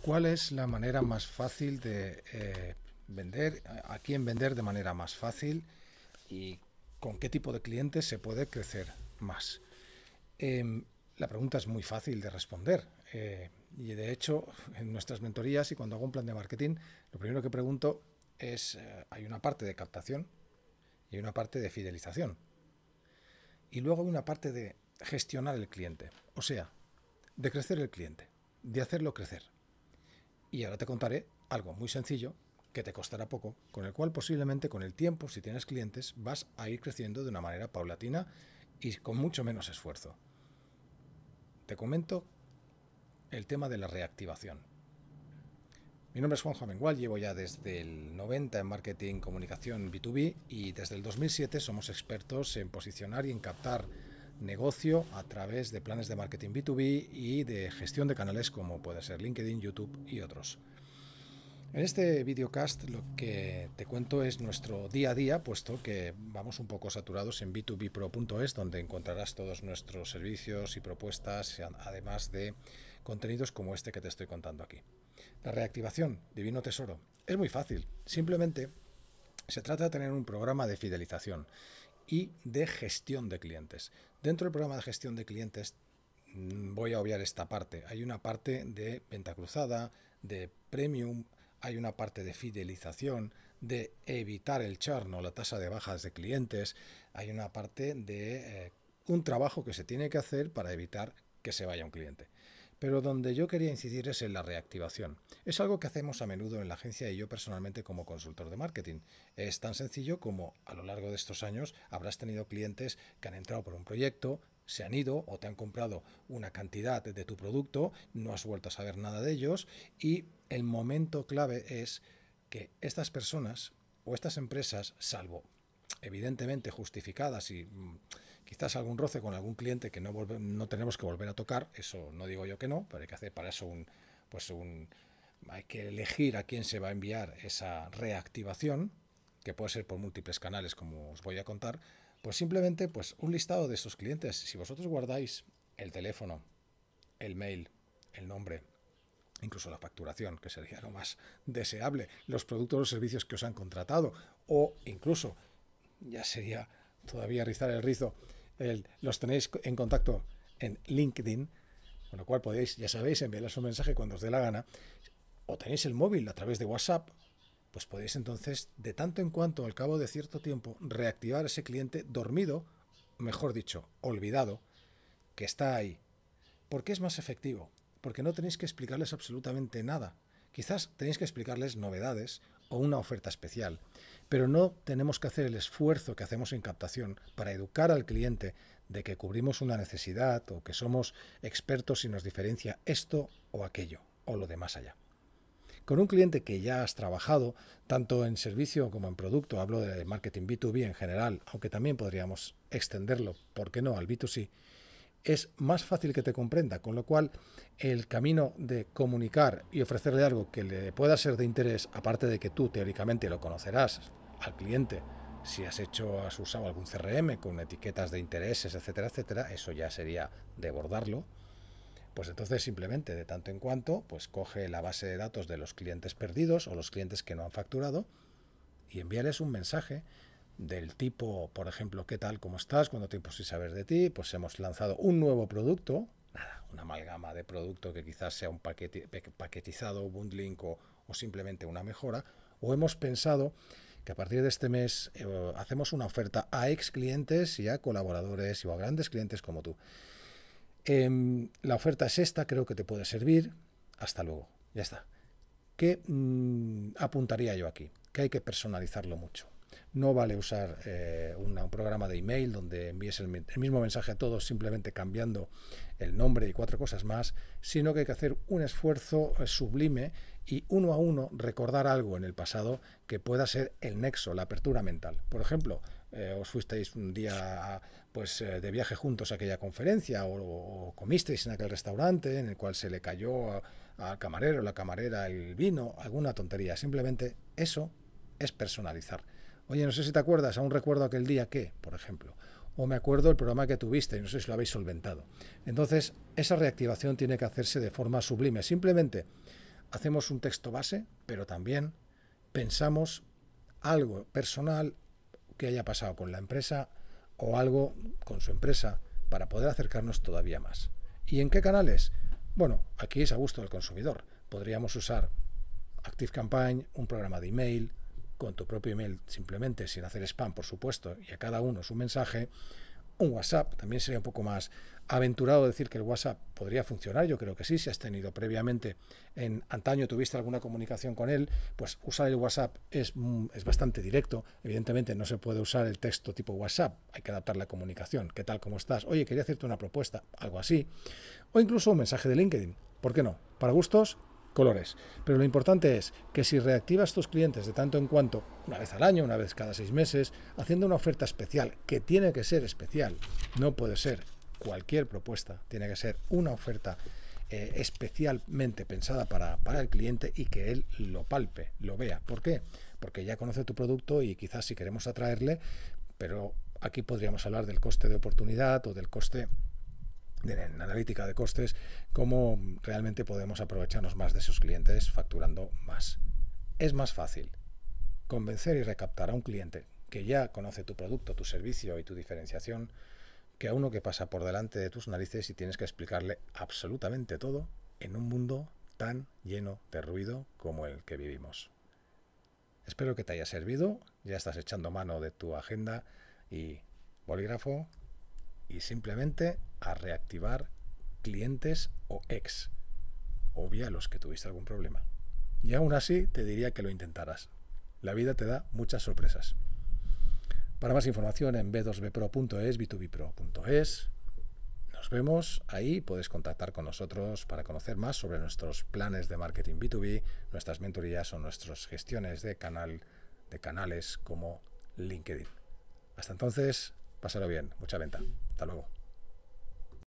¿Cuál es la manera más fácil de eh, vender? ¿A quién vender de manera más fácil? ¿Y con qué tipo de clientes se puede crecer más? Em, la pregunta es muy fácil de responder. Eh, y de hecho, en nuestras mentorías y cuando hago un plan de marketing, lo primero que pregunto es, eh, hay una parte de captación y una parte de fidelización. Y luego hay una parte de gestionar el cliente, o sea, de crecer el cliente, de hacerlo crecer. Y ahora te contaré algo muy sencillo que te costará poco, con el cual posiblemente con el tiempo, si tienes clientes, vas a ir creciendo de una manera paulatina y con mucho menos esfuerzo. Te comento el tema de la reactivación. Mi nombre es Juan Jamengual, llevo ya desde el 90 en marketing, comunicación B2B y desde el 2007 somos expertos en posicionar y en captar negocio a través de planes de marketing B2B y de gestión de canales como puede ser LinkedIn, YouTube y otros. En este videocast lo que te cuento es nuestro día a día, puesto que vamos un poco saturados en b2bpro.es, donde encontrarás todos nuestros servicios y propuestas, además de contenidos como este que te estoy contando aquí. La reactivación, divino tesoro, es muy fácil. Simplemente se trata de tener un programa de fidelización y de gestión de clientes. Dentro del programa de gestión de clientes mm, voy a obviar esta parte. Hay una parte de venta cruzada, de premium, hay una parte de fidelización, de evitar el charno, la tasa de bajas de clientes, hay una parte de eh, un trabajo que se tiene que hacer para evitar que se vaya un cliente. Pero donde yo quería incidir es en la reactivación. Es algo que hacemos a menudo en la agencia y yo personalmente como consultor de marketing. Es tan sencillo como a lo largo de estos años habrás tenido clientes que han entrado por un proyecto, se han ido o te han comprado una cantidad de tu producto, no has vuelto a saber nada de ellos y el momento clave es que estas personas o estas empresas, salvo evidentemente justificadas y mm, quizás algún roce con algún cliente que no, no tenemos que volver a tocar, eso no digo yo que no, pero hay que hacer para eso un, pues un, hay que elegir a quién se va a enviar esa reactivación, que puede ser por múltiples canales como os voy a contar, pues simplemente pues un listado de esos clientes. Si vosotros guardáis el teléfono, el mail, el nombre, incluso la facturación, que sería lo más deseable, los productos o servicios que os han contratado, o incluso, ya sería todavía rizar el rizo, los tenéis en contacto en LinkedIn, con lo cual podéis, ya sabéis, enviarles un mensaje cuando os dé la gana, o tenéis el móvil a través de WhatsApp, pues podéis entonces, de tanto en cuanto, al cabo de cierto tiempo, reactivar ese cliente dormido, mejor dicho, olvidado, que está ahí. Porque es más efectivo, porque no tenéis que explicarles absolutamente nada. Quizás tenéis que explicarles novedades o una oferta especial. Pero no tenemos que hacer el esfuerzo que hacemos en captación para educar al cliente de que cubrimos una necesidad o que somos expertos y nos diferencia esto o aquello o lo demás allá. Con un cliente que ya has trabajado, tanto en servicio como en producto, hablo de marketing B2B en general, aunque también podríamos extenderlo, ¿por qué no?, al B2C, es más fácil que te comprenda, con lo cual el camino de comunicar y ofrecerle algo que le pueda ser de interés, aparte de que tú teóricamente lo conocerás al cliente, si has hecho, has usado algún CRM con etiquetas de intereses, etcétera, etcétera, eso ya sería de bordarlo. Pues entonces simplemente de tanto en cuanto, pues coge la base de datos de los clientes perdidos o los clientes que no han facturado y envíales un mensaje del tipo, por ejemplo, ¿qué tal? ¿Cómo estás? ¿Cuánto tiempo sin saber de ti? Pues hemos lanzado un nuevo producto, nada, una amalgama de producto que quizás sea un paquetizado, bundling o, o simplemente una mejora, o hemos pensado que a partir de este mes eh, hacemos una oferta a ex clientes y a colaboradores y a grandes clientes como tú. Em, la oferta es esta, creo que te puede servir. Hasta luego. Ya está. ¿Qué mm, apuntaría yo aquí? Que hay que personalizarlo mucho. No vale usar eh, un programa de email donde envíes el, mismo mensaje a todos simplemente cambiando el nombre y cuatro cosas más, sino que hay que hacer un esfuerzo eh, sublime y uno a uno recordar algo en el pasado que pueda ser el nexo, la apertura mental. Por ejemplo, eh, os fuisteis un día pues, de viaje juntos a aquella conferencia o, comisteis en aquel restaurante en el cual se le cayó al camarero, la camarera, el vino, alguna tontería. Simplemente eso es personalizar. Oye, no sé si te acuerdas, aún recuerdo aquel día que, por ejemplo, o me acuerdo el programa que tuviste, y no sé si lo habéis solventado. Entonces, esa reactivación tiene que hacerse de forma sublime. Simplemente hacemos un texto base, pero también pensamos algo personal que haya pasado con la empresa o algo con su empresa para poder acercarnos todavía más. ¿Y en qué canales? Bueno, aquí es a gusto del consumidor. Podríamos usar ActiveCampaign, un programa de email, con tu propio email, simplemente sin hacer spam, por supuesto, y a cada uno su mensaje. Un WhatsApp también sería un poco más aventurado decir que el WhatsApp podría funcionar. Yo creo que sí, si has tenido previamente, en antaño tuviste alguna comunicación con él, pues usar el WhatsApp es, mm, bastante directo. Evidentemente no se puede usar el texto tipo WhatsApp, hay que adaptar la comunicación. ¿Qué tal? ¿Cómo estás? Oye, quería hacerte una propuesta, algo así. O incluso un mensaje de LinkedIn. ¿Por qué no? Para gustos, colores. Pero lo importante es que si reactivas tus clientes de tanto en cuanto, una vez al año, una vez cada seis meses, haciendo una oferta especial, que tiene que ser especial, no puede ser cualquier propuesta, tiene que ser una oferta eh, especialmente pensada para, para, el cliente y que él lo palpe, lo vea. ¿Por qué? Porque ya conoce tu producto y quizás si queremos atraerle, pero aquí podríamos hablar del coste de oportunidad o del coste en analítica de costes, cómo realmente podemos aprovecharnos más de sus clientes facturando más. Es más fácil convencer y recaptar a un cliente que ya conoce tu producto, tu servicio y tu diferenciación, que a uno que pasa por delante de tus narices y tienes que explicarle absolutamente todo en un mundo tan lleno de ruido como el que vivimos. Espero que te haya servido, ya estás echando mano de tu agenda y bolígrafo y simplemente a reactivar clientes o ex. Obvia los que tuviste algún problema. Y aún así te diría que lo intentaras. La vida te da muchas sorpresas. Para más información en b2bpro.es, b2bpro.es. Nos vemos ahí, puedes contactar con nosotros para conocer más sobre nuestros planes de marketing B2B, nuestras mentorías o nuestras gestiones de canal de canales como LinkedIn. Hasta entonces, pásalo bien, mucha venta. Hasta luego.